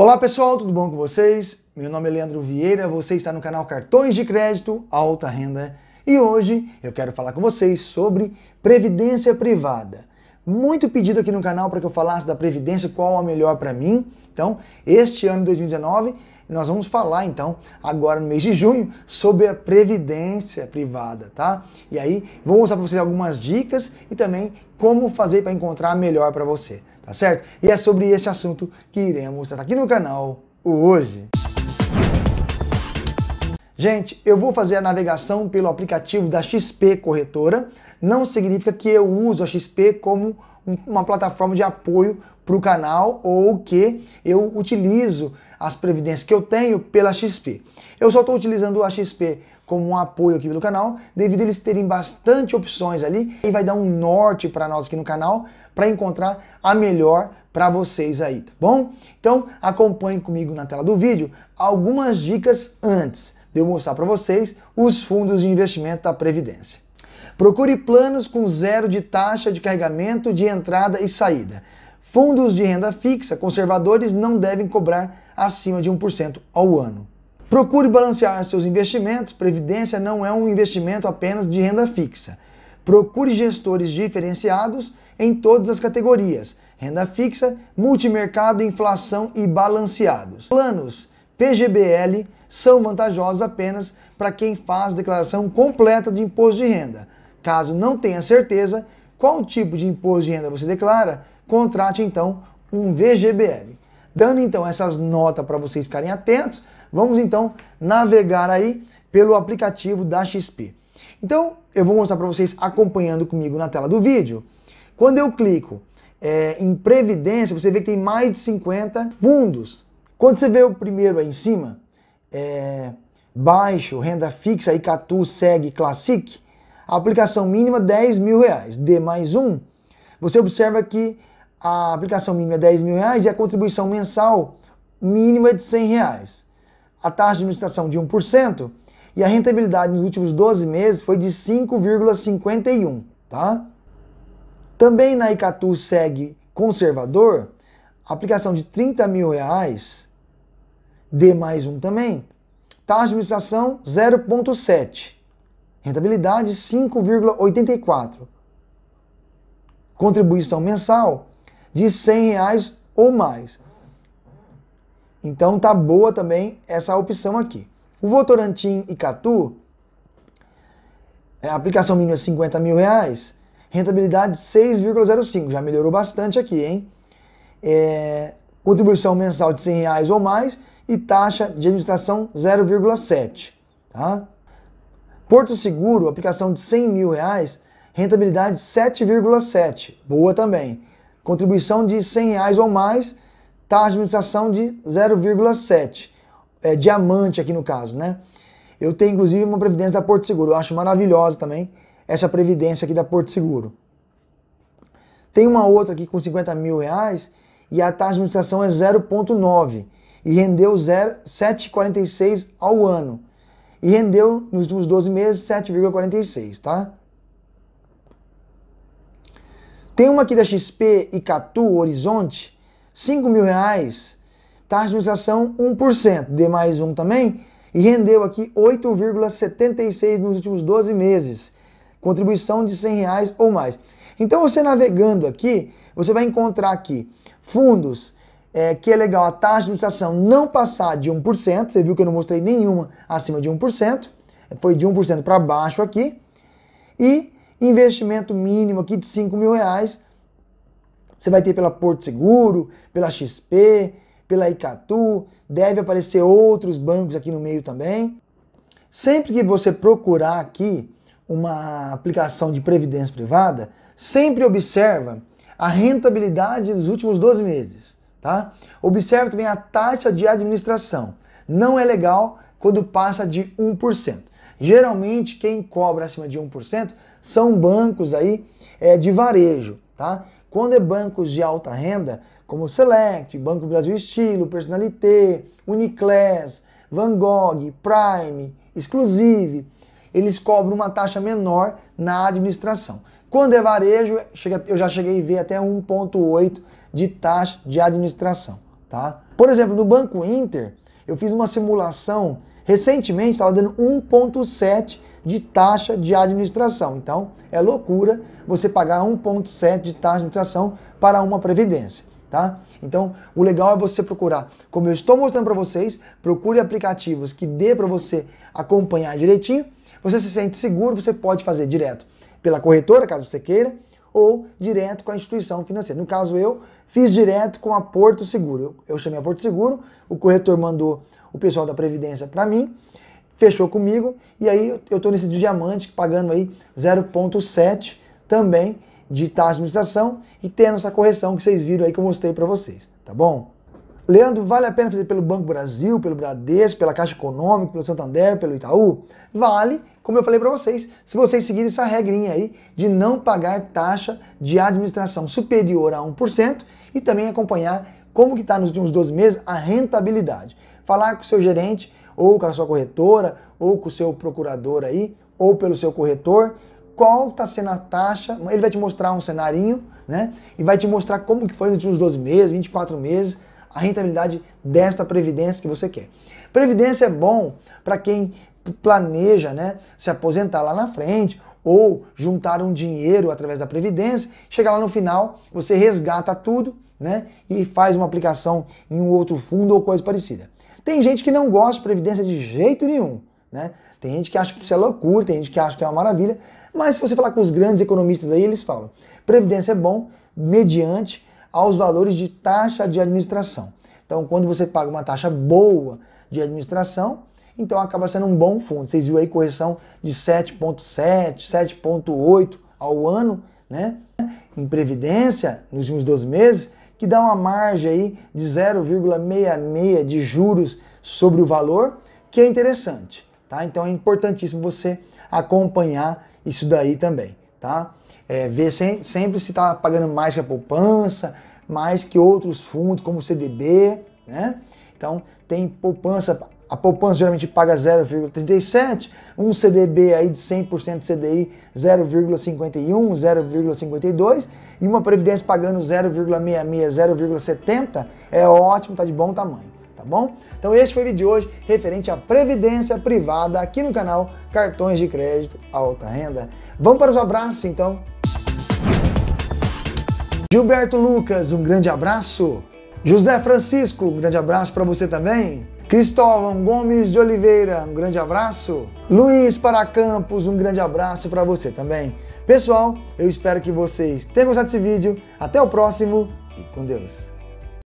Olá pessoal, tudo bom com vocês? Meu nome é Leandro Vieira, você está no canal Cartões de Crédito Alta Renda e hoje eu quero falar com vocês sobre previdência privada muito pedido aqui no canal para que eu falasse da previdência, qual a melhor para mim. Então, este ano de 2019, nós vamos falar então agora no mês de junho sobre a previdência privada, tá? E aí vou mostrar para vocês algumas dicas e também como fazer para encontrar a melhor para você, tá certo? E é sobre esse assunto que iremos tratar aqui no canal hoje. Gente, eu vou fazer a navegação pelo aplicativo da XP Corretora. Não significa que eu uso a XP como uma plataforma de apoio para o canal ou que eu utilizo as previdências que eu tenho pela XP. Eu só estou utilizando a XP como um apoio aqui pelo canal, devido a eles terem bastante opções ali e vai dar um norte para nós aqui no canal para encontrar a melhor para vocês aí, tá bom? Então acompanhe comigo na tela do vídeo algumas dicas antes de eu mostrar para vocês os fundos de investimento da Previdência. Procure planos com zero de taxa de carregamento de entrada e saída. Fundos de renda fixa conservadores não devem cobrar acima de 1% ao ano. Procure balancear seus investimentos. Previdência não é um investimento apenas de renda fixa. Procure gestores diferenciados em todas as categorias: renda fixa, multimercado, inflação e balanceados. Planos PGBL são vantajosas apenas para quem faz declaração completa de imposto de renda. Caso não tenha certeza qual tipo de imposto de renda você declara, contrate então um VGBL. Dando então essas notas para vocês ficarem atentos, vamos então navegar aí pelo aplicativo da XP. Então, eu vou mostrar para vocês acompanhando comigo na tela do vídeo. Quando eu clico é, em Previdência, você vê que tem mais de 50 fundos. Quando você vê o primeiro aí em cima, é, baixo, renda fixa, Icatu, SEG, Classic, a aplicação mínima 10 é mil reais, D mais um, você observa que a aplicação mínima é 10 mil reais e a contribuição mensal mínima é de 100 reais. A taxa de administração de 1% e a rentabilidade nos últimos 12 meses foi de 5,51, tá? Também na Icatu Seg conservador, a aplicação de 30 mil reais D mais 1 também. Taxa de administração 0,7. Rentabilidade 5,84. Contribuição mensal de 100 reais ou mais. Então tá boa também essa opção aqui. O Votorantim e Catu, é, a aplicação mínima é 50 mil reais, rentabilidade 6,05, já melhorou bastante aqui, hein? É, contribuição mensal de 100 reais ou mais e taxa de administração 0,7. Tá? Porto Seguro, aplicação de 100 mil reais, rentabilidade 7,7, boa também. Contribuição de 100 reais ou mais, taxa de administração de 0,7. É, diamante aqui no caso, né? Eu tenho inclusive uma previdência da Porto Seguro, eu acho maravilhosa também essa previdência aqui da Porto Seguro. Tem uma outra aqui com 50 mil reais e a taxa de administração é 0,9 e rendeu 7,46 ao ano. E rendeu nos últimos 12 meses 7,46, tá? Tem uma aqui da XP e Catu Horizonte, 5 mil reais, taxa tá? de administração 1%, D mais 1 também, e rendeu aqui 8,76 nos últimos 12 meses, contribuição de 100 reais ou mais. Então você navegando aqui, você vai encontrar aqui fundos é, que é legal a taxa de administração não passar de 1%. Você viu que eu não mostrei nenhuma acima de 1%. É, foi de 1% para baixo aqui. E investimento mínimo aqui de 5 mil reais. Você vai ter pela Porto Seguro, pela XP, pela Icatu. Deve aparecer outros bancos aqui no meio também. Sempre que você procurar aqui uma aplicação de previdência privada, sempre observa a rentabilidade dos últimos 12 meses. Tá? Observe também a taxa de administração. Não é legal quando passa de 1%. Geralmente, quem cobra acima de 1% são bancos aí é, de varejo. Tá? Quando é bancos de alta renda, como Select, Banco Brasil Estilo, Personalité, Uniclass, Van Gogh, Prime, Exclusive, eles cobram uma taxa menor na administração. Quando é varejo, eu já cheguei a ver até 1,8% de taxa de administração, tá? Por exemplo, no Banco Inter, eu fiz uma simulação recentemente, estava dando 1.7 de taxa de administração. Então, é loucura você pagar 1.7 de taxa de administração para uma previdência, tá? Então, o legal é você procurar, como eu estou mostrando para vocês, procure aplicativos que dê para você acompanhar direitinho. Você se sente seguro, você pode fazer direto pela corretora, caso você queira, ou direto com a instituição financeira. No caso, eu fiz direto com a Porto Seguro. Eu, eu chamei a Porto Seguro, o corretor mandou o pessoal da Previdência para mim, fechou comigo, e aí eu estou nesse diamante pagando aí 0,7 também de taxa de administração e tendo essa correção que vocês viram aí que eu mostrei para vocês, tá bom? Leandro, vale a pena fazer pelo Banco Brasil, pelo Bradesco, pela Caixa Econômica, pelo Santander, pelo Itaú? Vale, como eu falei para vocês, se vocês seguirem essa regrinha aí de não pagar taxa de administração superior a 1% e também acompanhar como que está nos últimos 12 meses a rentabilidade. Falar com o seu gerente, ou com a sua corretora, ou com o seu procurador aí, ou pelo seu corretor, qual está sendo a taxa, ele vai te mostrar um cenarinho, né? E vai te mostrar como que foi nos últimos 12 meses, 24 meses, a rentabilidade desta previdência que você quer. Previdência é bom para quem planeja né, se aposentar lá na frente ou juntar um dinheiro através da previdência, chega lá no final, você resgata tudo, né, e faz uma aplicação em um outro fundo ou coisa parecida. Tem gente que não gosta de previdência de jeito nenhum, né? Tem gente que acha que isso é loucura, tem gente que acha que é uma maravilha, mas se você falar com os grandes economistas aí, eles falam: previdência é bom mediante aos valores de taxa de administração. Então, quando você paga uma taxa boa de administração, então acaba sendo um bom fundo. Vocês viram aí correção de 7,7, 7,8 ao ano, né? Em previdência, nos últimos 12 meses, que dá uma margem aí de 0,66 de juros sobre o valor, que é interessante, tá? Então é importantíssimo você acompanhar isso daí também, tá? É, ver se, sempre se está pagando mais que a poupança, mais que outros fundos, como o CDB, né? Então, tem poupança, a poupança geralmente paga 0,37, um CDB aí de 100% CDI 0,51, 0,52 e uma previdência pagando 0,66, 0,70 é ótimo, tá de bom tamanho, tá bom? Então, este foi o vídeo de hoje referente à previdência privada aqui no canal Cartões de Crédito Alta Renda. Vamos para os abraços então. Gilberto Lucas, um grande abraço. José Francisco, um grande abraço para você também. Cristóvão Gomes de Oliveira, um grande abraço. Luiz para Campos, um grande abraço para você também. Pessoal, eu espero que vocês tenham gostado desse vídeo. Até o próximo e com Deus.